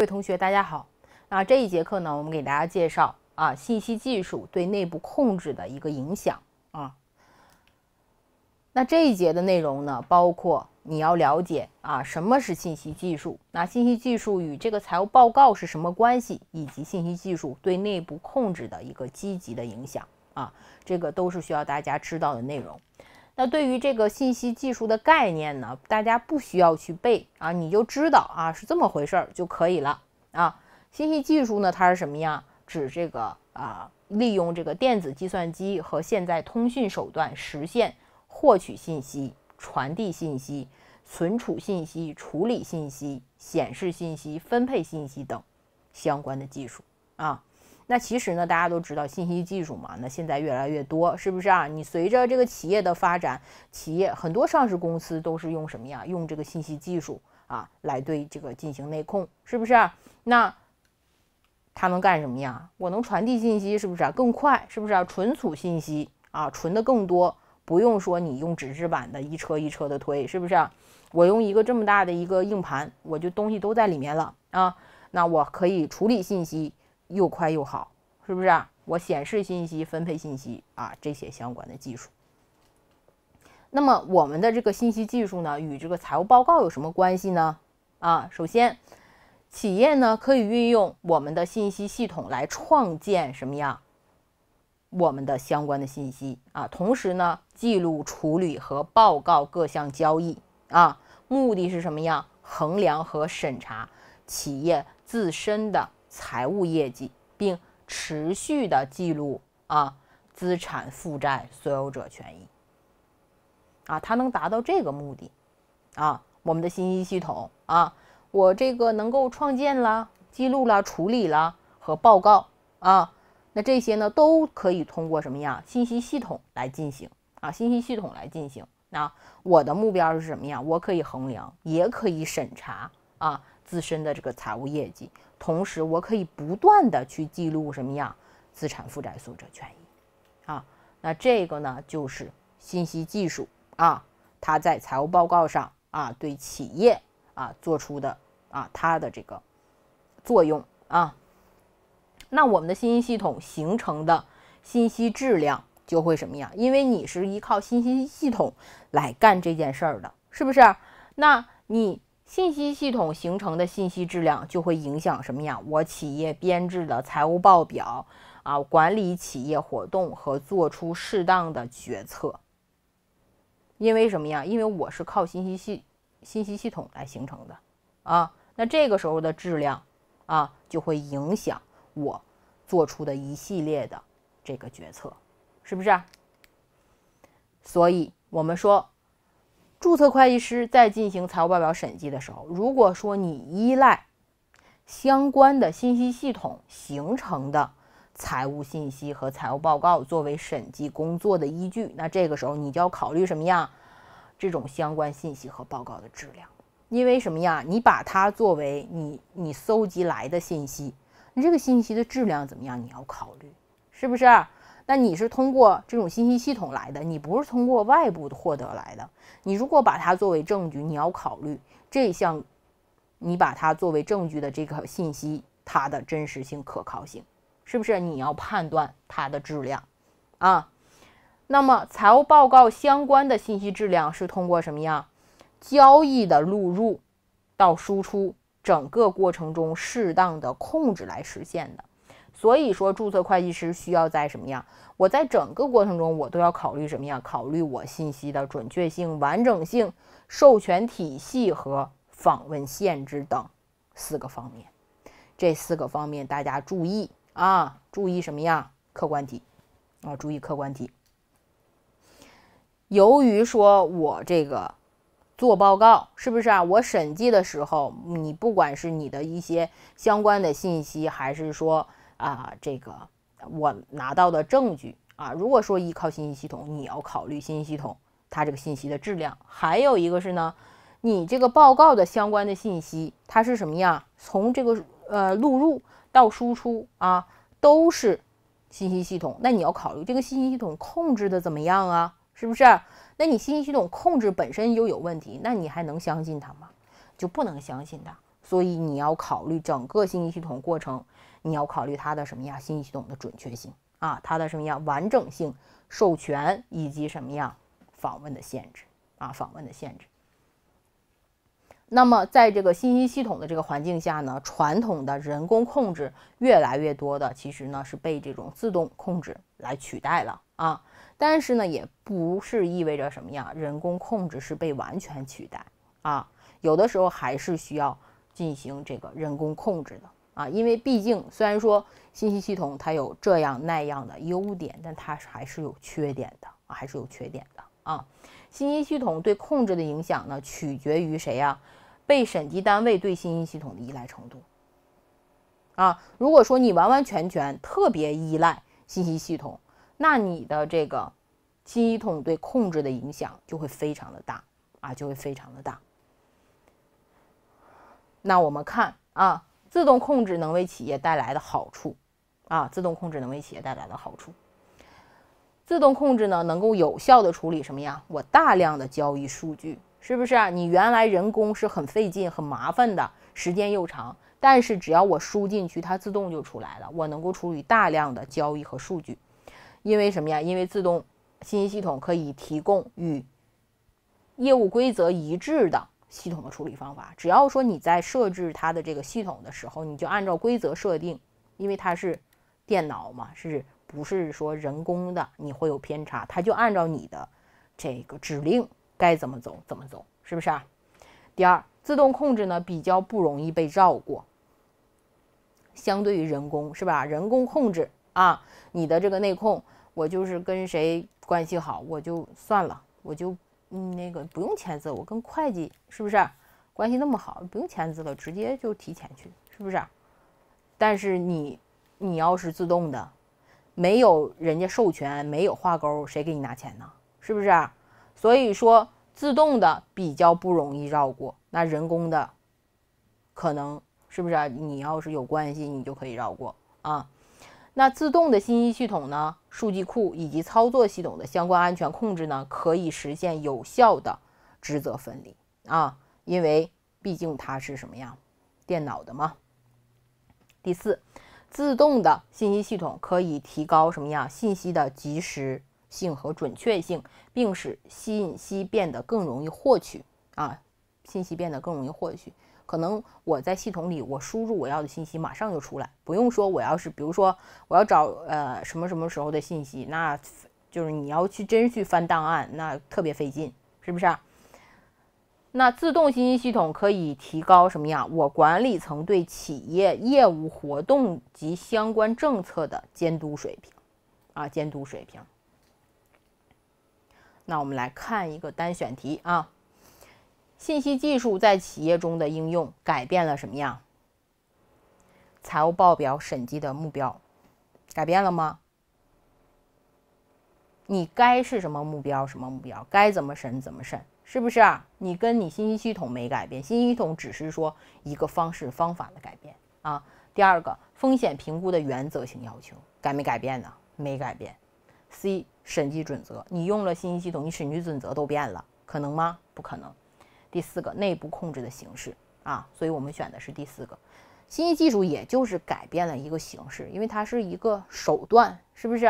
各位同学，大家好。那这一节课呢，我们给大家介绍啊，信息技术对内部控制的一个影响啊。那这一节的内容呢，包括你要了解啊，什么是信息技术，那信息技术与这个财务报告是什么关系，以及信息技术对内部控制的一个积极的影响啊，这个都是需要大家知道的内容。那对于这个信息技术的概念呢，大家不需要去背啊，你就知道啊是这么回事儿就可以了啊。信息技术呢，它是什么呀？指这个啊，利用这个电子计算机和现在通讯手段实现获取信息、传递信息、存储信息、处理信息、显示信息、分配信息等相关的技术啊。那其实呢，大家都知道信息技术嘛，那现在越来越多，是不是啊？你随着这个企业的发展，企业很多上市公司都是用什么呀？用这个信息技术啊，来对这个进行内控，是不是？那它能干什么呀？我能传递信息，是不是啊？更快，是不是啊？存储信息啊，存的更多，不用说你用纸质版的，一车一车的推，是不是啊？我用一个这么大的一个硬盘，我就东西都在里面了啊，那我可以处理信息。又快又好，是不是？我显示信息、分配信息啊，这些相关的技术。那么，我们的这个信息技术呢，与这个财务报告有什么关系呢？啊，首先，企业呢可以运用我们的信息系统来创建什么样我们的相关的信息啊，同时呢，记录、处理和报告各项交易啊，目的是什么样？衡量和审查企业自身的。财务业绩，并持续的记录啊，资产负债所有者权益，啊，它能达到这个目的，啊，我们的信息系统啊，我这个能够创建啦、记录啦、处理啦和报告啊，那这些呢都可以通过什么呀？信息系统来进行啊？信息系统来进行。那我的目标是什么呀？我可以衡量，也可以审查啊。自身的这个财务业绩，同时我可以不断的去记录什么呀？资产负债、所有者权益，啊，那这个呢就是信息技术啊，它在财务报告上啊，对企业啊做出的啊，它的这个作用啊，那我们的信息系统形成的信息质量就会什么样？因为你是依靠信息系统来干这件事儿的，是不是？那你。信息系统形成的信息质量就会影响什么呀？我企业编制的财务报表啊，管理企业活动和做出适当的决策。因为什么呀？因为我是靠信息系信息系统来形成的啊。那这个时候的质量啊，就会影响我做出的一系列的这个决策，是不是？所以我们说。注册会计师在进行财务报表审计的时候，如果说你依赖相关的信息系统形成的财务信息和财务报告作为审计工作的依据，那这个时候你就要考虑什么呀？这种相关信息和报告的质量，因为什么呀？你把它作为你你搜集来的信息，你这个信息的质量怎么样？你要考虑，是不是？那你是通过这种信息系统来的，你不是通过外部获得来的。你如果把它作为证据，你要考虑这项，你把它作为证据的这个信息，它的真实性、可靠性，是不是？你要判断它的质量，啊？那么，财务报告相关的信息质量是通过什么样交易的录入到输出整个过程中适当的控制来实现的？所以说，注册会计师需要在什么呀？我在整个过程中，我都要考虑什么呀？考虑我信息的准确性、完整性、授权体系和访问限制等四个方面。这四个方面大家注意啊！注意什么呀？客观题啊！注意客观题。由于说我这个做报告是不是啊？我审计的时候，你不管是你的一些相关的信息，还是说。啊，这个我拿到的证据啊，如果说依靠信息系统，你要考虑信息系统它这个信息的质量，还有一个是呢，你这个报告的相关的信息它是什么样？从这个呃录入到输出啊，都是信息系统，那你要考虑这个信息系统控制的怎么样啊？是不是？那你信息系统控制本身就有问题，那你还能相信它吗？就不能相信它。所以你要考虑整个信息系统过程，你要考虑它的什么呀？信息系统的准确性啊，它的什么呀？完整性、授权以及什么呀？访问的限制啊，访问的限制。那么在这个信息系统的这个环境下呢，传统的人工控制越来越多的，其实呢是被这种自动控制来取代了啊。但是呢，也不是意味着什么呀？人工控制是被完全取代啊，有的时候还是需要。进行这个人工控制的啊，因为毕竟虽然说信息系统它有这样那样的优点，但它还是有缺点的啊，还是有缺点的啊。信息系统对控制的影响呢，取决于谁呀？被审计单位对信息系统的依赖程度啊。如果说你完完全全特别依赖信息系统，那你的这个信息系统对控制的影响就会非常的大啊，就会非常的大。那我们看啊，自动控制能为企业带来的好处啊，自动控制能为企业带来的好处。自动控制呢，能够有效的处理什么呀？我大量的交易数据，是不是啊？你原来人工是很费劲、很麻烦的，时间又长，但是只要我输进去，它自动就出来了，我能够处理大量的交易和数据。因为什么呀？因为自动信息系统可以提供与业务规则一致的。系统的处理方法，只要说你在设置它的这个系统的时候，你就按照规则设定，因为它是电脑嘛，是不是说人工的你会有偏差，它就按照你的这个指令该怎么走怎么走，是不是？啊？第二，自动控制呢比较不容易被绕过，相对于人工是吧？人工控制啊，你的这个内控，我就是跟谁关系好我就算了，我就。嗯，那个不用签字，我跟会计是不是关系那么好，不用签字了，直接就提前去，是不是？但是你，你要是自动的，没有人家授权，没有画勾，谁给你拿钱呢？是不是？所以说自动的比较不容易绕过，那人工的可能是不是你要是有关系，你就可以绕过啊。那自动的信息系统呢？数据库以及操作系统的相关安全控制呢？可以实现有效的职责分离啊，因为毕竟它是什么呀，电脑的嘛。第四，自动的信息系统可以提高什么呀，信息的及时性和准确性，并使信息变得更容易获取啊，信息变得更容易获取。可能我在系统里，我输入我要的信息，马上就出来，不用说。我要是比如说我要找呃什么什么时候的信息，那就是你要去真去翻档案，那特别费劲，是不是？那自动信息系统可以提高什么呀？我管理层对企业业务活动及相关政策的监督水平，啊，监督水平。那我们来看一个单选题啊。信息技术在企业中的应用改变了什么样？财务报表审计的目标改变了吗？你该是什么目标？什么目标？该怎么审？怎么审？是不是？你跟你信息系统没改变，信息系统只是说一个方式方法的改变啊。第二个，风险评估的原则性要求改没改变呢？没改变。C 审计准则，你用了信息系统，你审计准则都变了，可能吗？不可能。第四个内部控制的形式啊，所以我们选的是第四个，信息技术也就是改变了一个形式，因为它是一个手段，是不是？